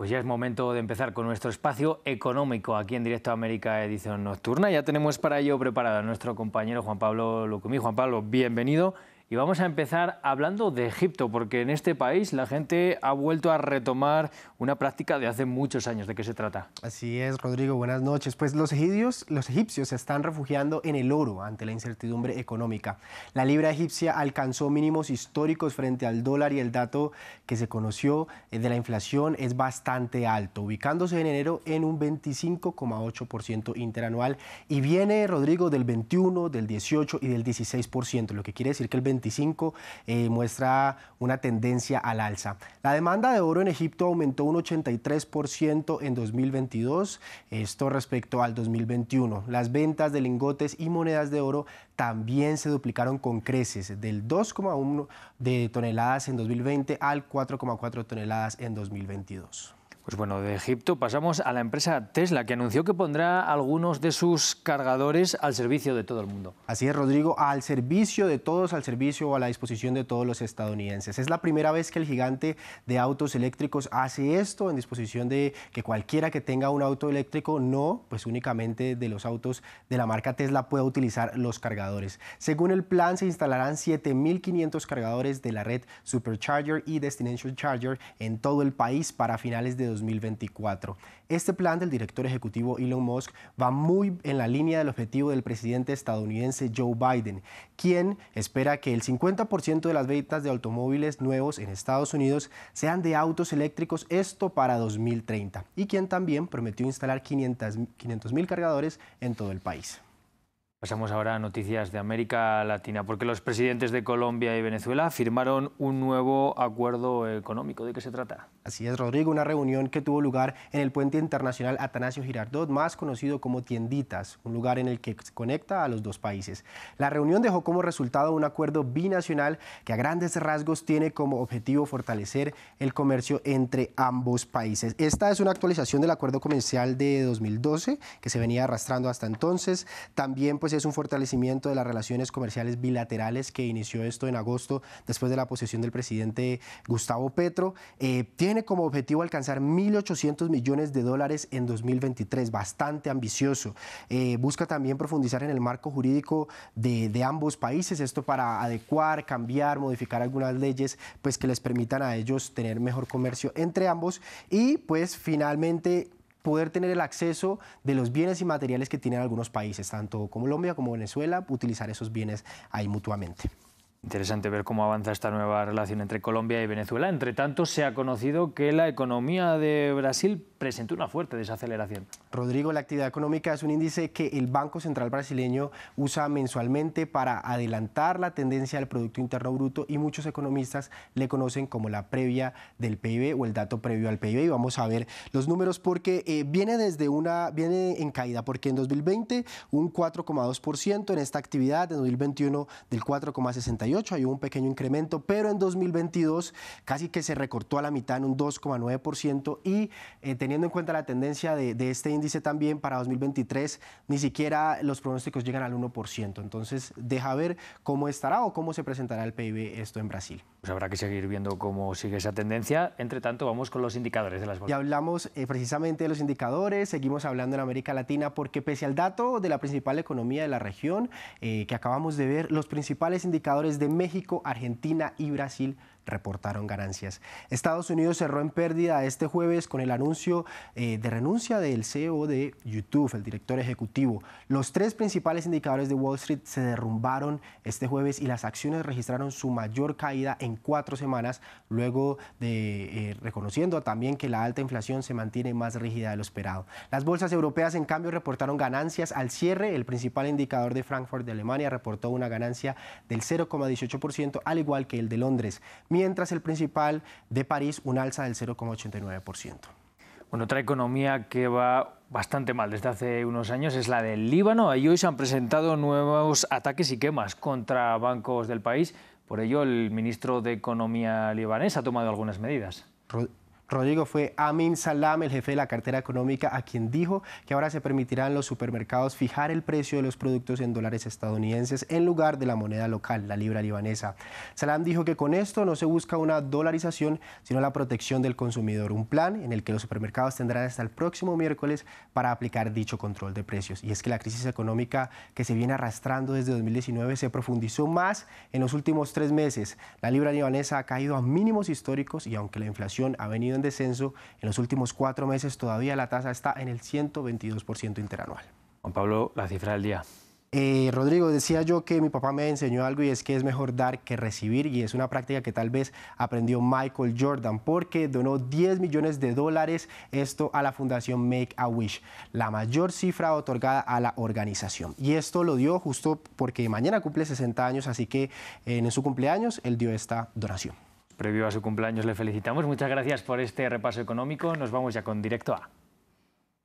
Pues ya es momento de empezar con nuestro espacio económico aquí en Directo a América Edición Nocturna. Ya tenemos para ello preparado a nuestro compañero Juan Pablo Lucumí. Juan Pablo, bienvenido y vamos a empezar hablando de Egipto, porque en este país la gente ha vuelto a retomar una práctica de hace muchos años. ¿De qué se trata? Así es, Rodrigo. Buenas noches. Pues los egipcios, los egipcios se están refugiando en el oro ante la incertidumbre económica. La libra egipcia alcanzó mínimos históricos frente al dólar y el dato que se conoció eh, de la inflación es bastante alto, ubicándose en enero en un 25,8% interanual y viene, Rodrigo, del 21, del 18 y del 16%, lo que quiere decir que el 20 eh, muestra una tendencia al alza. La demanda de oro en Egipto aumentó un 83% en 2022, esto respecto al 2021. Las ventas de lingotes y monedas de oro también se duplicaron con creces, del 2,1 de toneladas en 2020 al 4,4 toneladas en 2022. Pues bueno, de Egipto pasamos a la empresa Tesla, que anunció que pondrá algunos de sus cargadores al servicio de todo el mundo. Así es, Rodrigo, al servicio de todos, al servicio o a la disposición de todos los estadounidenses. Es la primera vez que el gigante de autos eléctricos hace esto en disposición de que cualquiera que tenga un auto eléctrico, no, pues únicamente de los autos de la marca Tesla pueda utilizar los cargadores. Según el plan, se instalarán 7.500 cargadores de la red Supercharger y Destination Charger en todo el país para finales de 2024. Este plan del director ejecutivo Elon Musk va muy en la línea del objetivo del presidente estadounidense Joe Biden, quien espera que el 50% de las ventas de automóviles nuevos en Estados Unidos sean de autos eléctricos, esto para 2030, y quien también prometió instalar 500 mil cargadores en todo el país. Pasamos ahora a noticias de América Latina, porque los presidentes de Colombia y Venezuela firmaron un nuevo acuerdo económico. ¿De qué se trata? Así es, Rodrigo, una reunión que tuvo lugar en el puente internacional Atanasio Girardot, más conocido como Tienditas, un lugar en el que conecta a los dos países. La reunión dejó como resultado un acuerdo binacional que a grandes rasgos tiene como objetivo fortalecer el comercio entre ambos países. Esta es una actualización del acuerdo comercial de 2012 que se venía arrastrando hasta entonces. También pues pues, es un fortalecimiento de las relaciones comerciales bilaterales que inició esto en agosto después de la posesión del presidente Gustavo Petro. Eh, tiene como objetivo alcanzar 1.800 millones de dólares en 2023, bastante ambicioso. Eh, busca también profundizar en el marco jurídico de, de ambos países, esto para adecuar, cambiar, modificar algunas leyes pues que les permitan a ellos tener mejor comercio entre ambos y pues finalmente poder tener el acceso de los bienes y materiales que tienen algunos países, tanto Colombia como Venezuela, utilizar esos bienes ahí mutuamente. Interesante ver cómo avanza esta nueva relación entre Colombia y Venezuela. Entre tanto, se ha conocido que la economía de Brasil presentó una fuerte desaceleración. Rodrigo, la actividad económica es un índice que el Banco Central brasileño usa mensualmente para adelantar la tendencia del Producto Interno Bruto y muchos economistas le conocen como la previa del PIB o el dato previo al PIB. Y vamos a ver los números porque eh, viene desde una, viene en caída, porque en 2020 un 4,2% en esta actividad, en 2021 del 4,61 hay un pequeño incremento, pero en 2022 casi que se recortó a la mitad en un 2,9% y eh, teniendo en cuenta la tendencia de, este índice también para 2023, ni siquiera los pronósticos llegan al 1%. Entonces, deja ver cómo estará o cómo se presentará el PIB esto en Brasil. Pues habrá que seguir viendo cómo sigue esa tendencia. Entre tanto, vamos con los indicadores de las Y hablamos eh, precisamente de los indicadores, seguimos hablando en América Latina porque pese al dato de la principal economía de la región eh, que acabamos de ver, los principales indicadores de México, Argentina y Brasil reportaron ganancias. Estados Unidos cerró en pérdida este jueves con el anuncio eh, de renuncia del CEO de YouTube, el director ejecutivo. Los tres principales indicadores de Wall Street se derrumbaron este jueves y las acciones registraron su mayor caída en cuatro semanas, luego de eh, reconociendo también que la alta inflación se mantiene más rígida de lo esperado. Las bolsas europeas, en cambio, reportaron ganancias al cierre. El principal indicador de Frankfurt de Alemania reportó una ganancia del 0,18%, al igual que el de Londres mientras el principal de París un alza del 0,89%. Bueno, otra economía que va bastante mal desde hace unos años es la del Líbano. Ahí hoy se han presentado nuevos ataques y quemas contra bancos del país. Por ello, el ministro de Economía libanés ha tomado algunas medidas. Rodrigo, fue Amin Salam, el jefe de la cartera económica, a quien dijo que ahora se permitirán los supermercados fijar el precio de los productos en dólares estadounidenses en lugar de la moneda local, la libra libanesa. Salam dijo que con esto no se busca una dolarización, sino la protección del consumidor, un plan en el que los supermercados tendrán hasta el próximo miércoles para aplicar dicho control de precios. Y es que la crisis económica que se viene arrastrando desde 2019 se profundizó más en los últimos tres meses. La libra libanesa ha caído a mínimos históricos y aunque la inflación ha venido descenso. En los últimos cuatro meses todavía la tasa está en el 122% interanual. Juan Pablo, la cifra del día. Eh, Rodrigo, decía yo que mi papá me enseñó algo y es que es mejor dar que recibir y es una práctica que tal vez aprendió Michael Jordan porque donó 10 millones de dólares esto a la fundación Make a Wish, la mayor cifra otorgada a la organización. Y esto lo dio justo porque mañana cumple 60 años, así que en su cumpleaños él dio esta donación. Previo a su cumpleaños le felicitamos. Muchas gracias por este repaso económico. Nos vamos ya con directo a.